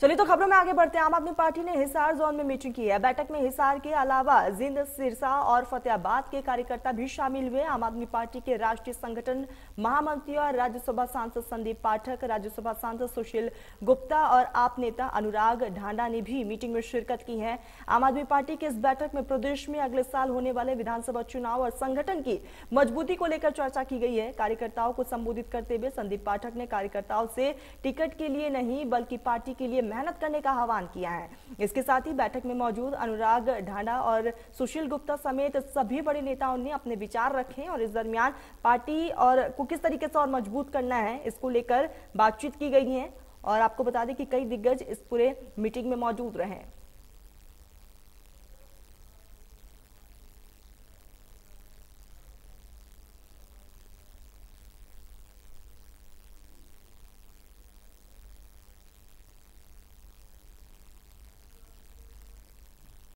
चलिए तो खबरों में आगे बढ़ते हैं आम आदमी पार्टी ने हिसार जोन में मीटिंग की है बैठक में हिसार के अलावा जिंद सिरसा और फतेहाबाद के कार्यकर्ता भी शामिल हुए आम आदमी पार्टी के राष्ट्रीय संगठन महामंत्री और राज्यसभा सांसद संदीप पाठक राज्यसभा सांसद सुशील गुप्ता और आप नेता अनुराग ढांडा ने भी मीटिंग में शिरकत की है आम आदमी पार्टी की इस बैठक में प्रदेश में अगले साल होने वाले विधानसभा चुनाव और संगठन की मजबूती को लेकर चर्चा की गई है कार्यकर्ताओं को संबोधित करते हुए संदीप पाठक ने कार्यकर्ताओं से टिकट के लिए नहीं बल्कि पार्टी के लिए मेहनत करने का आह्वान किया है इसके साथ ही बैठक में मौजूद अनुराग ढांडा और सुशील गुप्ता समेत सभी बड़े नेताओं ने अपने विचार रखे और इस दरमियान पार्टी और को किस तरीके से और मजबूत करना है इसको लेकर बातचीत की गई है और आपको बता दें कि कई दिग्गज इस पूरे मीटिंग में मौजूद रहे